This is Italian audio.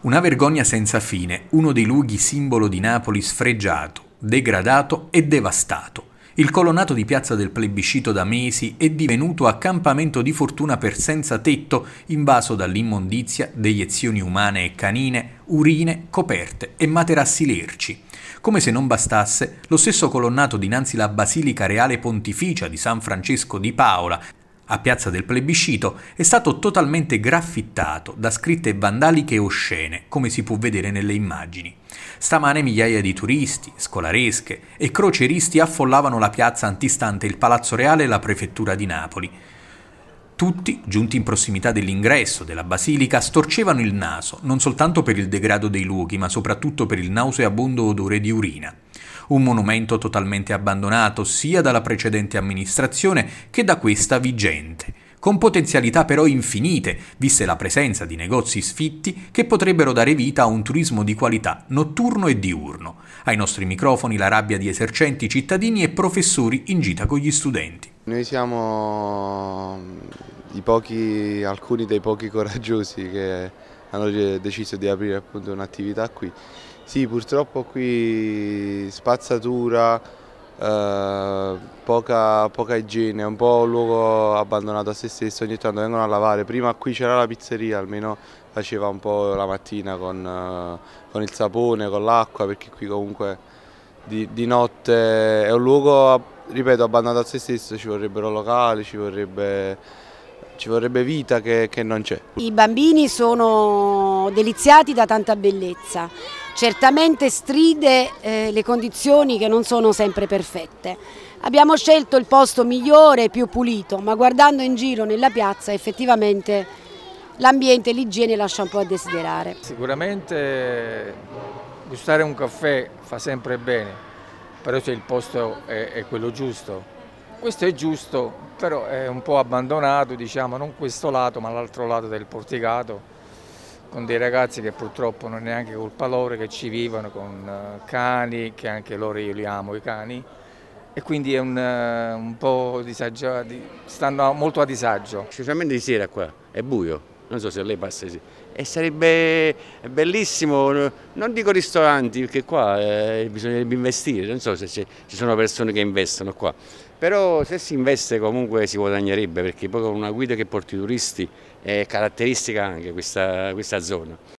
Una vergogna senza fine, uno dei luoghi simbolo di Napoli sfregiato, degradato e devastato. Il colonnato di piazza del plebiscito da mesi è divenuto accampamento di fortuna per senza tetto, invaso dall'immondizia, deiezioni umane e canine, urine, coperte e materassi lerci. Come se non bastasse, lo stesso colonnato dinanzi la Basilica Reale Pontificia di San Francesco di Paola, a Piazza del Plebiscito, è stato totalmente graffittato da scritte vandaliche e oscene, come si può vedere nelle immagini. Stamane migliaia di turisti, scolaresche e croceristi affollavano la piazza antistante il Palazzo Reale e la Prefettura di Napoli. Tutti, giunti in prossimità dell'ingresso della basilica, storcevano il naso, non soltanto per il degrado dei luoghi, ma soprattutto per il nauseabondo odore di urina un monumento totalmente abbandonato sia dalla precedente amministrazione che da questa vigente con potenzialità però infinite, viste la presenza di negozi sfitti che potrebbero dare vita a un turismo di qualità notturno e diurno. Ai nostri microfoni la rabbia di esercenti, cittadini e professori in gita con gli studenti. Noi siamo pochi, alcuni dei pochi coraggiosi che hanno deciso di aprire un'attività qui sì, purtroppo qui spazzatura, eh, poca, poca, igiene, è un po' un luogo abbandonato a se stesso, ogni tanto vengono a lavare. Prima qui c'era la pizzeria, almeno faceva un po' la mattina con, eh, con il sapone, con l'acqua, perché qui comunque di, di, notte è un luogo, ripeto, abbandonato a se stesso, ci vorrebbero locali, ci vorrebbe, ci vorrebbe vita che, che non c'è. I bambini sono deliziati da tanta bellezza certamente stride eh, le condizioni che non sono sempre perfette. Abbiamo scelto il posto migliore e più pulito, ma guardando in giro nella piazza effettivamente l'ambiente e l'igiene lascia un po' a desiderare. Sicuramente gustare un caffè fa sempre bene, però se il posto è, è quello giusto. Questo è giusto, però è un po' abbandonato, diciamo, non questo lato ma l'altro lato del porticato con dei ragazzi che purtroppo non è neanche colpa loro, che ci vivono con eh, cani, che anche loro io li amo i cani, e quindi è un, eh, un po' disagiati, stanno molto a disagio. Specialmente di sera qua, è buio, non so se lei passa sì. E sarebbe bellissimo, non dico ristoranti, perché qua eh, bisognerebbe investire, non so se ci sono persone che investono qua, però se si investe comunque si guadagnerebbe, perché poi con una guida che porti i turisti è caratteristica anche questa, questa zona.